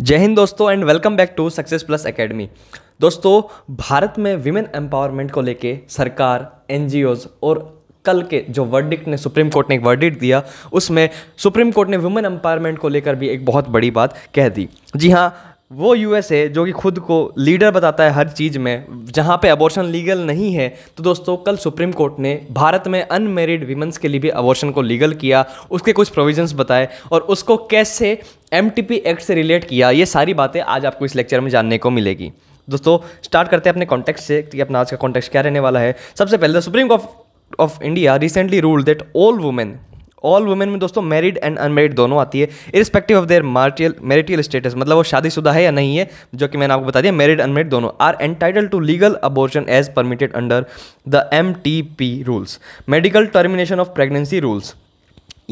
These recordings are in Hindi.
जय हिंद दोस्तों and welcome back to success plus academy दोस्तों भारत में विमेन एम्पावरमेंट को लेके सरकार एन और कल के जो वर्डिक्ट ने सुप्रीम कोर्ट ने एक वर्डिक्ट दिया उसमें सुप्रीम कोर्ट ने वुमेन एम्पावरमेंट को लेकर भी एक बहुत बड़ी बात कह दी जी हाँ वो यूएसए जो कि खुद को लीडर बताता है हर चीज़ में जहाँ पे अबॉर्शन लीगल नहीं है तो दोस्तों कल सुप्रीम कोर्ट ने भारत में अनमेरिड वीमेंस के लिए भी अबॉर्शन को लीगल किया उसके कुछ प्रोविजंस बताए और उसको कैसे एम एक्ट से रिलेट किया ये सारी बातें आज आपको इस लेक्चर में जानने को मिलेगी दोस्तों स्टार्ट करते हैं अपने कॉन्टेक्ट से कि अपना आज का कॉन्टेक्ट क्या रहने वाला है सबसे पहले supreme court of India recently rule that all women all women में दोस्तों मैरिड एंड अनमेरिड दोनों आती है irrespective of their martial marital status मतलब वो शादीशुदा है या नहीं है जो कि मैंने आपको बता दिया मैरिड अनमेरिड दोनों are entitled to legal abortion as permitted under the M rules medical termination of pregnancy rules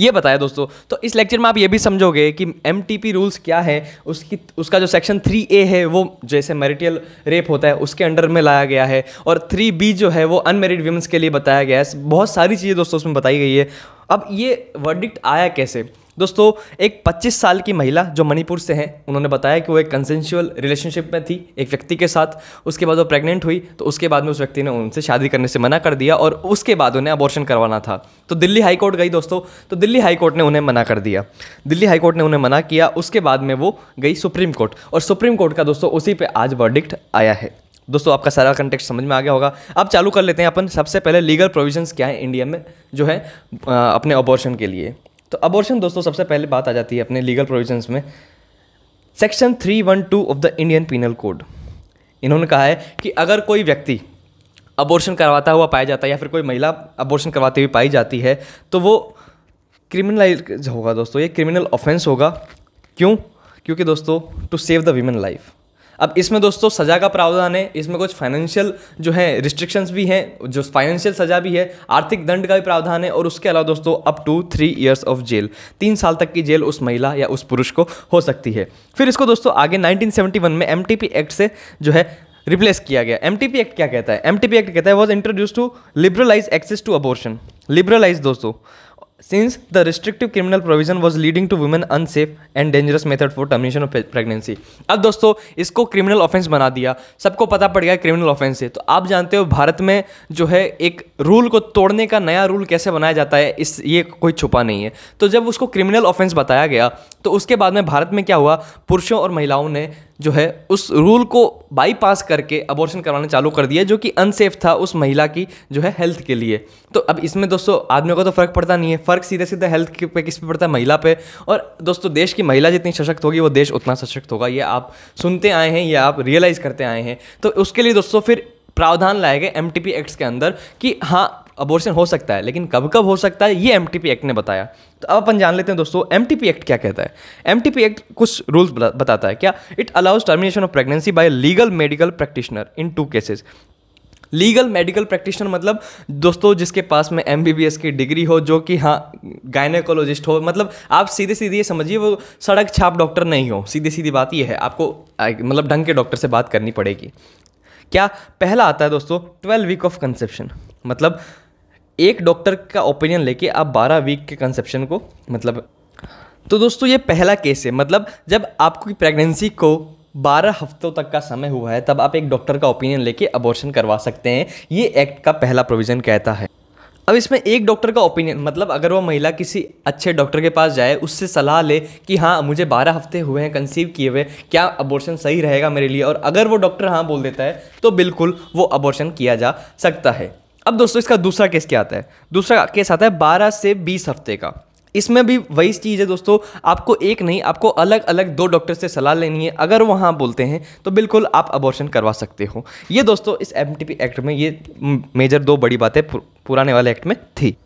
ये बताया दोस्तों तो इस लेक्चर में आप ये भी समझोगे कि एम रूल्स क्या है उसकी उसका जो सेक्शन थ्री ए है वो जैसे मेरिटियल रेप होता है उसके अंडर में लाया गया है और थ्री बी जो है वो अनमेरिड वीमेंस के लिए बताया गया है बहुत सारी चीज़ें दोस्तों उसमें बताई गई है अब ये वर्डिक्ट आया कैसे दोस्तों एक 25 साल की महिला जो मणिपुर से हैं उन्होंने बताया कि वो एक कंसेंशुअल रिलेशनशिप में थी एक व्यक्ति के साथ उसके बाद वो प्रेग्नेंट हुई तो उसके बाद में उस व्यक्ति ने उनसे शादी करने से मना कर दिया और उसके बाद उन्हें अबॉर्शन करवाना था तो दिल्ली हाईकोर्ट गई दोस्तों तो दिल्ली हाईकोर्ट ने उन्हें मना कर दिया दिल्ली हाईकोर्ट ने उन्हें मना किया उसके बाद में वो गई सुप्रीम कोर्ट और सुप्रीम कोर्ट का दोस्तों उसी पर आज वर्डिक्ट आया है दोस्तों आपका सारा कंटेक्ट समझ में आ गया होगा अब चालू कर लेते हैं अपन सबसे पहले लीगल प्रोविजंस क्या है इंडिया में जो है अपने अबॉर्शन के लिए तो अबॉर्शन दोस्तों सबसे पहले बात आ जाती है अपने लीगल प्रोविजंस में section three one two of the Indian penal code इन्होंने कहा है कि अगर कोई व्यक्ति अबॉर्शन करवाता हुआ पाया जाता है या फिर कोई महिला अबॉर्शन करवाती हुई पाई जाती है तो वो क्रिमिनलाइज होगा दोस्तों ये क्रिमिनल ऑफेंस होगा क्यों क्योंकि दोस्तों to save the women life अब इसमें दोस्तों सज़ा का प्रावधान है इसमें कुछ फाइनेंशियल जो है रिस्ट्रिक्शंस भी हैं जो फाइनेंशियल सज़ा भी है आर्थिक दंड का भी प्रावधान है और उसके अलावा दोस्तों up to three years of jail तीन साल तक की जेल उस महिला या उस पुरुष को हो सकती है फिर इसको दोस्तों आगे नाइनटीन में एम एक्ट से जो है रिप्लेस किया गया एम एक्ट क्या कहता है एम एक्ट कहता है was introduce to liberalise access to abortion liberalise दोस्तों since the restrictive criminal provision was leading to women unsafe and dangerous method for termination of pregnancy अब दोस्तों इसको क्रिमिनल ऑफेंस बना दिया सबको पता पड़ गया क्रिमिनल ऑफेंस है तो आप जानते हो भारत में जो है एक रूल को तोड़ने का नया रूल कैसे बनाया जाता है इस ये कोई छुपा नहीं है तो जब उसको क्रिमिनल ऑफेंस बताया गया तो उसके बाद में भारत में क्या हुआ पुरुषों और महिलाओं ने जो है उस रूल को बाईपास करके अबॉर्शन करवाना चालू कर दिया जो कि अनसेफ था उस महिला की जो है हेल्थ के लिए तो अब इसमें दोस्तों आदमियों का तो फ़र्क पड़ता नहीं है फ़र्क सीधे सीधे हेल्थ पे किस पे पड़ता है महिला पे और दोस्तों देश की महिला जितनी सशक्त होगी वो देश उतना सशक्त होगा ये आप सुनते आए हैं या आप रियलाइज़ करते आए हैं तो उसके लिए दोस्तों फिर प्रावधान लाए गए एम एक्ट्स के अंदर कि हाँ अबोर्शन हो सकता है लेकिन कब कब हो सकता है ये एम एक्ट ने बताया तो अब अपन जान लेते हैं दोस्तों एम एक्ट क्या कहता है एम एक्ट कुछ रूल्स बताता है क्या it allows termination of pregnancy by legal medical practitioner in two cases legal medical practitioner मतलब दोस्तों जिसके पास में एम की डिग्री हो जो कि हाँ गायनेकोलॉजिस्ट हो मतलब आप सीधे सीधे ये समझिए वो सड़क छाप डॉक्टर नहीं हो सीधे सीधी बात ये है आपको मतलब ढंग के डॉक्टर से बात करनी पड़ेगी क्या पहला आता है दोस्तों ट्वेल्व वीक ऑफ कंसेप्शन मतलब एक डॉक्टर का ओपिनियन लेके आप बारह वीक के कंसेप्शन को मतलब तो दोस्तों ये पहला केस है मतलब जब आपकी प्रेगनेंसी को बारह हफ्तों तक का समय हुआ है तब आप एक डॉक्टर का ओपिनियन लेके अबॉर्शन करवा सकते हैं ये एक्ट का पहला प्रोविज़न कहता है अब इसमें एक डॉक्टर का ओपिनियन मतलब अगर वो महिला किसी अच्छे डॉक्टर के पास जाए उससे सलाह ले कि हाँ मुझे बारह हफ्ते हुए हैं कंसीव किए हुए क्या अबॉर्शन सही रहेगा मेरे लिए और अगर वो डॉक्टर हाँ बोल देता है तो बिल्कुल वो अबॉर्शन किया जा सकता है अब दोस्तों इसका दूसरा केस क्या आता है दूसरा केस आता है बारह से बीस हफ्ते का इसमें भी वही चीज़ है दोस्तों आपको एक नहीं आपको अलग अलग दो डॉक्टर से सलाह लेनी है अगर वो बोलते हैं तो बिल्कुल आप अबॉर्शन करवा सकते हो ये दोस्तों इस एम एक्ट में ये मेजर दो बड़ी बातें पुराने वाले एक्ट में थी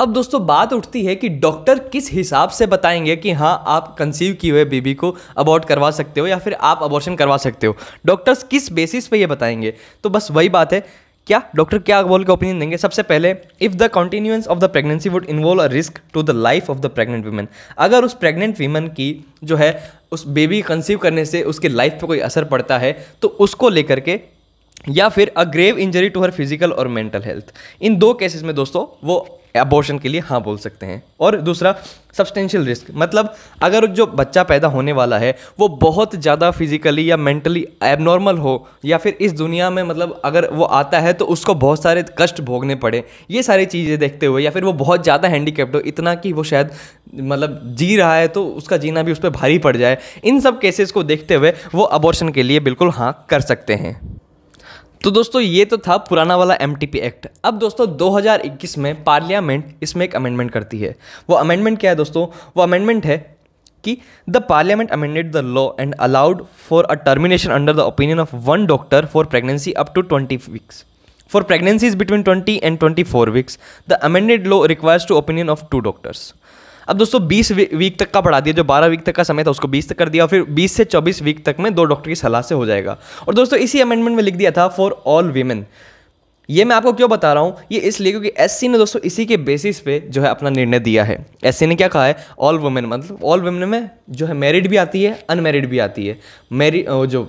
अब दोस्तों बात उठती है कि डॉक्टर किस हिसाब से बताएंगे कि हाँ आप कंसीव किए हुए बेबी को अबॉर्ट करवा सकते हो या फिर आप अबॉर्शन करवा सकते हो डॉक्टर्स किस बेसिस पे ये बताएंगे तो बस वही बात है क्या डॉक्टर क्या बोल के ओपिनियन देंगे सबसे पहले if the continuance of the pregnancy would involve a risk to the life of the pregnant women अगर उस प्रेगनेंट वीमन की जो है उस बेबी कंसीव करने से उसके लाइफ पे कोई असर पड़ता है तो उसको लेकर के या फिर a grave injury to her physical और मेंटल हेल्थ इन दो केसेस में दोस्तों वो अबॉर्शन के लिए हाँ बोल सकते हैं और दूसरा सब्सटेंशियल रिस्क मतलब अगर जो बच्चा पैदा होने वाला है वो बहुत ज़्यादा फिजिकली या मेंटली एबनॉर्मल हो या फिर इस दुनिया में मतलब अगर वो आता है तो उसको बहुत सारे कष्ट भोगने पड़े ये सारी चीज़ें देखते हुए या फिर वो बहुत ज़्यादा हैंडीकेप्ट हो इतना कि वो शायद मतलब जी रहा है तो उसका जीना भी उस पर भारी पड़ जाए इन सब केसेस को देखते हुए वो अबॉर्शन के लिए बिल्कुल हाँ कर सकते हैं तो दोस्तों ये तो था पुराना वाला एम एक्ट अब दोस्तों 2021 में पार्लियामेंट इसमें एक अमेंडमेंट करती है वो अमेंडमेंट क्या है दोस्तों वो अमेंडमेंट है कि the parliament amended the law and allowed for a termination under the opinion of one doctor for pregnancy up to twenty weeks for pregnancies between twenty and twenty four weeks the amended law requires two opinion of two doctors अब दोस्तों 20 वीक तक का बढ़ा दिया जो 12 वीक तक का समय था उसको 20 तक कर दिया और फिर 20 से 24 वीक तक में दो डॉक्टर की सलाह से हो जाएगा और दोस्तों इसी अमेंडमेंट में लिख दिया था फॉर ऑल वीमेन ये मैं आपको क्यों बता रहा हूँ ये इसलिए क्योंकि एससी ने दोस्तों इसी के बेसिस पे जो है अपना निर्णय दिया है एससी ने क्या कहा है ऑल वुमेन मतलब ऑल वुमेन में जो है मैरिड भी आती है अनमेरिड भी आती है मैरिड जो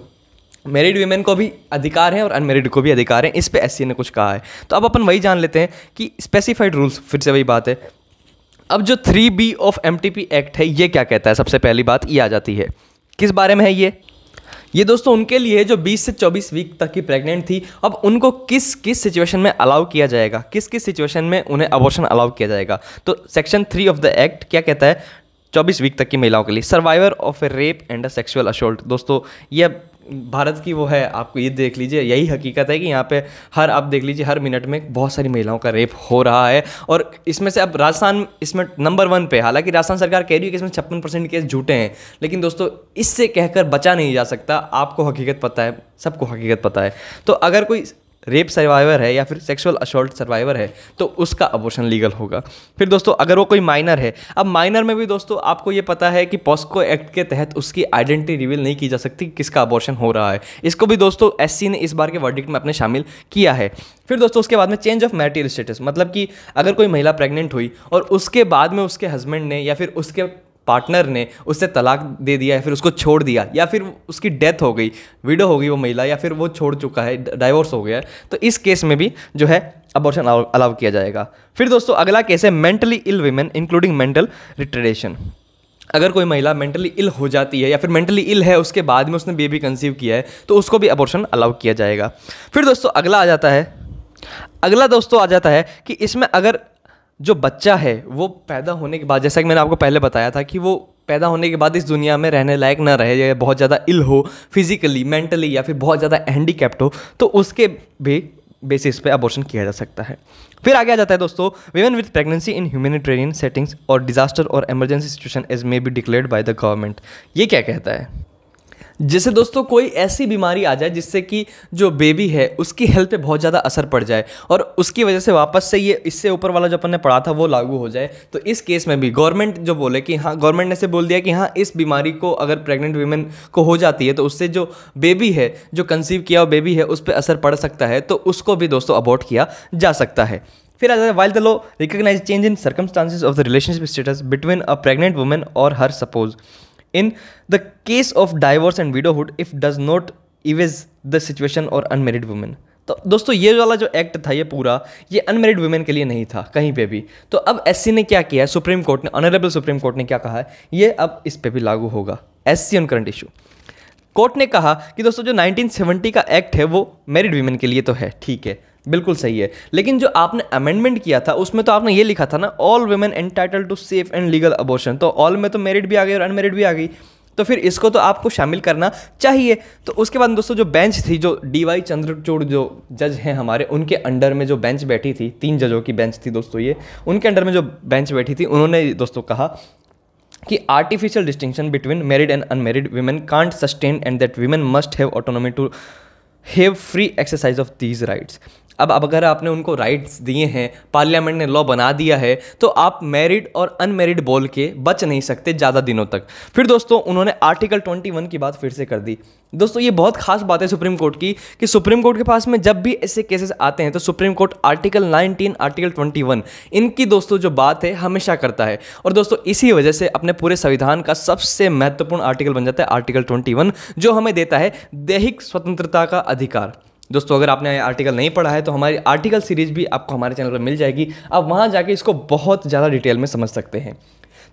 मैरिड वीमेन को भी अधिकार है और अनमेरिड को भी अधिकार है इस पर एस ने कुछ कहा है तो अब अपन वही जान लेते हैं कि स्पेसिफाइड रूल्स फिर से वही बात है अब जो three B of M act है ये क्या कहता है सबसे पहली बात ये आ जाती है किस बारे में है ये ये दोस्तों उनके लिए जो 20 से 24 वीक तक की प्रेग्नेंट थी अब उनको किस किस सिचुएशन में अलाउ किया जाएगा किस किस सिचुएशन में उन्हें अबॉर्शन अलाउ किया जाएगा तो section three of the act क्या कहता है 24 वीक तक की महिलाओं के लिए survivor of a rape and a sexual assault दोस्तों ये भारत की वो है आपको ये देख लीजिए यही हकीकत है कि यहाँ पे हर आप देख लीजिए हर मिनट में बहुत सारी महिलाओं का रेप हो रहा है और इसमें से अब राजस्थान इसमें नंबर वन पे हालांकि राजस्थान सरकार कह रही है कि इसमें छप्पन परसेंट केस झूठे हैं लेकिन दोस्तों इससे कहकर बचा नहीं जा सकता आपको हकीकत पता है सबको हकीकत पता है तो अगर कोई रेप सर्वाइवर है या फिर सेक्सुअल असोल्ट सर्वाइवर है तो उसका अबोर्शन लीगल होगा फिर दोस्तों अगर वो कोई माइनर है अब माइनर में भी दोस्तों आपको ये पता है कि पॉस्को एक्ट के तहत उसकी आइडेंटिटी रिवील नहीं की जा सकती कि किसका अबोर्शन हो रहा है इसको भी दोस्तों एस ने इस बार के वर्डिक्ट में अपने शामिल किया है फिर दोस्तों उसके बाद में चेंज ऑफ मैरिटल स्टेटस मतलब कि अगर कोई महिला प्रेग्नेंट हुई और उसके बाद में उसके हस्बैंड ने या फिर उसके पार्टनर ने उससे तलाक दे दिया या फिर उसको छोड़ दिया या फिर उसकी डेथ हो गई विडो हो गई वो महिला या फिर वो छोड़ चुका है डाइवोर्स हो गया है तो इस केस में भी जो है अबॉर्शन अलाउ किया जाएगा फिर दोस्तों अगला केस है mentally ill women including mental retardation अगर कोई महिला मेंटली इल हो जाती है या फिर मेंटली इल है उसके बाद में उसने बेबी कंसीव किया है तो उसको भी अबॉर्शन अलाउ किया जाएगा फिर दोस्तों अगला आ जाता है अगला दोस्तों आ जाता है कि इसमें अगर जो बच्चा है वो पैदा होने के बाद जैसा कि मैंने आपको पहले बताया था कि वो पैदा होने के बाद इस दुनिया में रहने लायक ना रहे या बहुत ज़्यादा इल हो फिजिकली मेंटली या फिर बहुत ज़्यादा हैंडीकैप्ट हो तो उसके भी बेसिस पे अबॉर्शन किया जा सकता है फिर आगे आ जाता है दोस्तों women with pregnancy in humanitarian settings और डिजास्टर और emergency situation as may be declared by the government ये क्या कहता है जैसे दोस्तों कोई ऐसी बीमारी आ जाए जिससे कि जो बेबी है उसकी हेल्थ पे बहुत ज़्यादा असर पड़ जाए और उसकी वजह से वापस से ये इससे ऊपर वाला जो अपन ने पढ़ा था वो लागू हो जाए तो इस केस में भी गवर्नमेंट जो बोले कि हाँ गवर्नमेंट ने से बोल दिया कि हाँ इस बीमारी को अगर प्रेगनेंट वीमेन को हो जाती है तो उससे जो बेबी है जो कंसीव किया हुआ बेबी है उस पर असर पड़ सकता है तो उसको भी दोस्तों अबॉर्ट किया जा सकता है फिर आ जाता है while the law recognize change in circumstances of the relationship status between a pregnant women और her spouse in the case of divorce and widowhood if does not envisage the situation और अनमेरिड वुमेन तो दोस्तों ये वाला जो एक्ट था ये पूरा ये अनमेरिड वुमेन के लिए नहीं था कहीं पे भी तो अब एस ने क्या किया है सुप्रीम कोर्ट ने ऑनरेबल सुप्रीम कोर्ट ने क्या कहा है ये अब इस पर भी लागू होगा S C on current issue court ने कहा कि दोस्तों जो 1970 का एक्ट है वो मैरिड वीमेन के लिए तो है ठीक है बिल्कुल सही है लेकिन जो आपने अमेंडमेंट किया था उसमें तो आपने ये लिखा था ना all women entitle to safe and legal abortion तो ऑल में तो मेरिड भी आ गई और अनमेरिड भी आ गई तो फिर इसको तो आपको शामिल करना चाहिए तो उसके बाद दोस्तों जो बेंच थी जो डी वाई चंद्रचूड़ जो जज हैं हमारे उनके अंडर में जो बेंच बैठी थी तीन जजों की बेंच थी दोस्तों ये उनके अंडर में जो बेंच बैठी थी उन्होंने दोस्तों कहा कि artificial distinction between married and unmarried women can't sustain and that women must have autonomy to have free exercise of these rights अब अब अगर आपने उनको राइट्स दिए हैं पार्लियामेंट ने लॉ बना दिया है तो आप मैरिड और अनमेरिड बोल के बच नहीं सकते ज़्यादा दिनों तक फिर दोस्तों उन्होंने आर्टिकल ट्वेंटी वन की बात फिर से कर दी दोस्तों ये बहुत खास बात है सुप्रीम कोर्ट की कि सुप्रीम कोर्ट के पास में जब भी ऐसे केसेस आते हैं तो सुप्रीम कोर्ट आर्टिकल 19 आर्टिकल 21 इनकी दोस्तों जो बात है हमेशा करता है और दोस्तों इसी वजह से अपने पूरे संविधान का सबसे महत्वपूर्ण आर्टिकल बन जाता है आर्टिकल 21 जो हमें देता है दैहिक स्वतंत्रता का अधिकार दोस्तों अगर आपने आर्टिकल नहीं पढ़ा है तो हमारी आर्टिकल सीरीज भी आपको हमारे चैनल पर मिल जाएगी आप वहाँ जाके इसको बहुत ज़्यादा डिटेल में समझ सकते हैं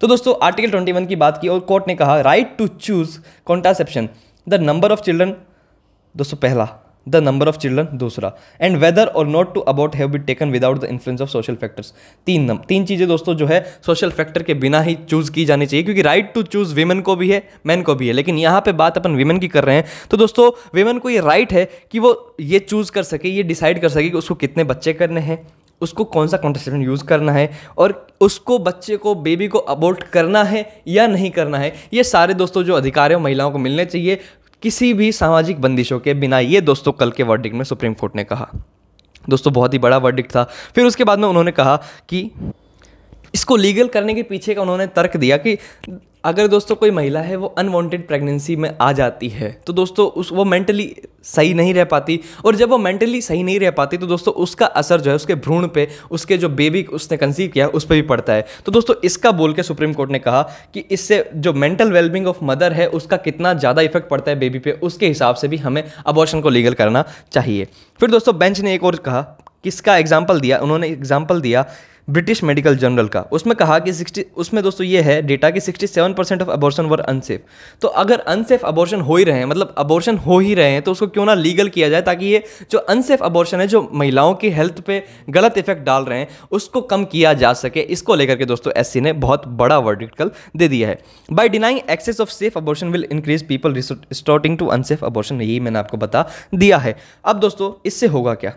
तो दोस्तों आर्टिकल 21 की बात की और कोर्ट ने कहा right to choose contraception the number of children दोस्तों पहला द नंबर ऑफ चिल्ड्रन दूसरा and whether or not to about have be taken without the influence of social factors तीन नंबर तीन चीज़ें दोस्तों जो है सोशल फैक्टर के बिना ही चूज़ की जानी चाहिए क्योंकि राइट टू चूज़ वीमेन को भी है मैन को भी है लेकिन यहाँ पे बात अपन वीमेन की कर रहे हैं तो दोस्तों वीमेन को ये राइट है कि वो ये चूज़ कर सके ये डिसाइड कर सके कि उसको कितने बच्चे करने हैं उसको कौन सा कॉन्ट्रसेप्शन यूज़ करना है और उसको बच्चे को बेबी को अबोर्ट करना है या नहीं करना है ये सारे दोस्तों जो अधिकार है महिलाओं को मिलने चाहिए किसी भी सामाजिक बंदिशों के बिना ये दोस्तों कल के वर्डिक्ट में सुप्रीम कोर्ट ने कहा दोस्तों बहुत ही बड़ा वर्डिक्ट था फिर उसके बाद में उन्होंने कहा कि इसको लीगल करने के पीछे का उन्होंने तर्क दिया कि अगर दोस्तों कोई महिला है वो अनवांटेड प्रेगनेंसी में आ जाती है तो दोस्तों उस वो मेंटली सही नहीं रह पाती और जब वो मेंटली सही नहीं रह पाती तो दोस्तों उसका असर जो है उसके भ्रूण पे उसके जो बेबी उसने कंसीव किया उस पर भी पड़ता है तो दोस्तों इसका बोल के सुप्रीम कोर्ट ने कहा कि इससे जो मेंटल वेलबिंग ऑफ मदर है उसका कितना ज़्यादा इफेक्ट पड़ता है बेबी पे उसके हिसाब से भी हमें अबॉर्शन को लीगल करना चाहिए फिर दोस्तों बेंच ने एक और कहा किसका एग्जाम्पल दिया उन्होंने एग्जाम्पल दिया ब्रिटिश मेडिकल जर्नल का उसमें कहा कि 60 उसमें दोस्तों ये है डेटा कि 67 percent of abortion were unsafe तो अगर अनसेफ अबॉर्शन हो ही रहे हैं मतलब अबॉर्शन हो ही रहे हैं तो उसको क्यों ना लीगल किया जाए ताकि ये जो अनसेफ अबॉर्शन है जो महिलाओं की हेल्थ पे गलत इफेक्ट डाल रहे हैं उसको कम किया जा सके इसको लेकर के दोस्तों एस ने बहुत बड़ा वर्डिकल कल दे दिया है by denying access of safe abortion will increase people resorting to unsafe abortion यही मैंने आपको बता दिया है अब दोस्तों इससे होगा क्या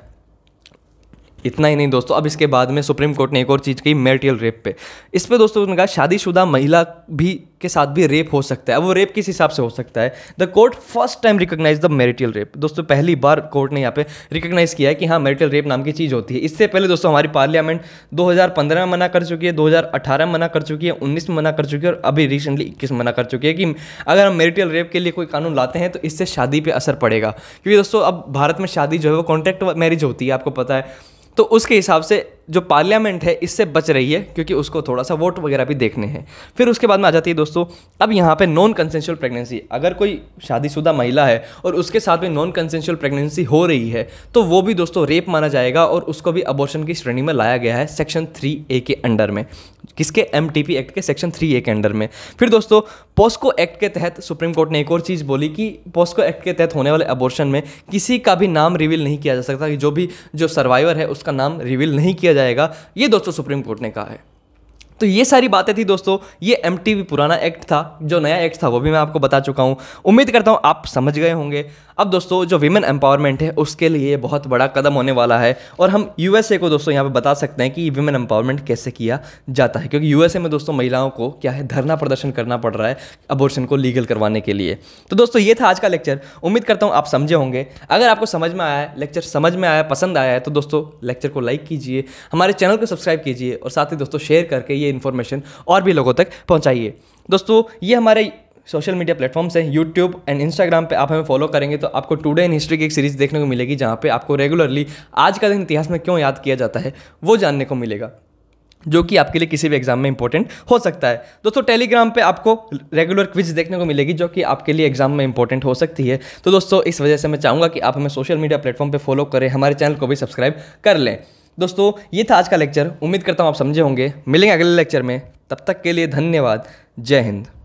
इतना ही नहीं दोस्तों अब इसके बाद में सुप्रीम कोर्ट ने एक और चीज़ कही मेरिटल रेप पे इस पे दोस्तों उन्होंने कहा शादीशुदा महिला भी के साथ भी रेप हो सकता है वो रेप किस हिसाब से हो सकता है the court first time recognize the marital rape दोस्तों पहली बार कोर्ट ने यहाँ पे रिकोगनाइज किया है कि हाँ मेरिटल रेप नाम की चीज़ होती है इससे पहले दोस्तों हमारी पार्लियामेंट दो में मना कर चुकी है दो में मना कर चुकी है उन्नीस में मना कर चुकी है और अभी रिसेंटली इक्कीस मना कर चुकी है कि अगर हम मेरिटल रेप के लिए कोई कानून लाते हैं तो इससे शादी पर असर पड़ेगा क्योंकि दोस्तों अब भारत में शादी जो है वो कॉन्ट्रैक्ट मैरिज होती है आपको पता है तो उसके हिसाब से जो पार्लियामेंट है इससे बच रही है क्योंकि उसको थोड़ा सा वोट वगैरह भी देखने हैं फिर उसके बाद में आ जाती है दोस्तों अब यहाँ पे नॉन कंसेंशुअल प्रेगनेंसी अगर कोई शादीशुदा महिला है और उसके साथ में नॉन कंसेंशुअल प्रेगनेंसी हो रही है तो वो भी दोस्तों रेप माना जाएगा और उसको भी अबॉर्शन की श्रेणी में लाया गया है सेक्शन थ्री ए के अंडर में किसके एम एक्ट के सेक्शन थ्री ए के अंडर में फिर दोस्तों पोस्को एक्ट के तहत सुप्रीम कोर्ट ने एक और चीज़ बोली कि पोस्को एक्ट के तहत होने वाले अबॉर्शन में किसी का भी नाम रिवील नहीं किया जा सकता कि जो भी जो सर्वाइवर है उसका नाम रिवील नहीं किया जाएगा ये दोस्तों सुप्रीम कोर्ट ने कहा है तो ये सारी बातें थी दोस्तों ये एम पुराना एक्ट था जो नया एक्ट था वो भी मैं आपको बता चुका हूँ उम्मीद करता हूँ आप समझ गए होंगे अब दोस्तों जो वीमेन एम्पावरमेंट है उसके लिए बहुत बड़ा कदम होने वाला है और हम यूएसए को दोस्तों यहाँ पे बता सकते हैं कि वीमेन एम्पावरमेंट कैसे किया जाता है क्योंकि यूएसए में दोस्तों महिलाओं को क्या है धरना प्रदर्शन करना पड़ रहा है अबोर्शन को लीगल करवाने के लिए तो दोस्तों ये था आज का लेक्चर उम्मीद करता हूँ आप समझे होंगे अगर आपको समझ में आया है लेक्चर समझ में आया पसंद आया है तो दोस्तों लेक्चर को लाइक कीजिए हमारे चैनल को सब्सक्राइब कीजिए और साथ ही दोस्तों शेयर करके ये इन्फॉर्मेशन और भी लोगों तक पहुँचाइए दोस्तों ये हमारे सोशल मीडिया प्लेटफॉर्म्स हैं यूट्यूब एंड इंस्टाग्राम पे आप हमें फॉलो करेंगे तो आपको टुडे इन हिस्ट्री की एक सीरीज देखने को मिलेगी जहाँ पे आपको रेगुलरली आज का दिन इतिहास में क्यों याद किया जाता है वो जानने को मिलेगा जो कि आपके लिए किसी भी एग्जाम में इंपॉर्टेंट हो सकता है दोस्तों टेलीग्राम पे आपको रेगुलर क्विज देखने को मिलेगी जो कि आपके लिए एग्जाम में इंपॉर्टेंट हो सकती है तो दोस्तों इस वजह से मैं चाहूँगा कि आप हमें सोशल मीडिया प्लेटफॉर्म पर फॉलो करें हमारे चैनल को भी सब्सक्राइब कर लें दोस्तों ये था आज का लेक्चर उम्मीद करता हूँ आप समझे होंगे मिलेंगे अगले लेक्चर में तब तक के लिए धन्यवाद जय हिंद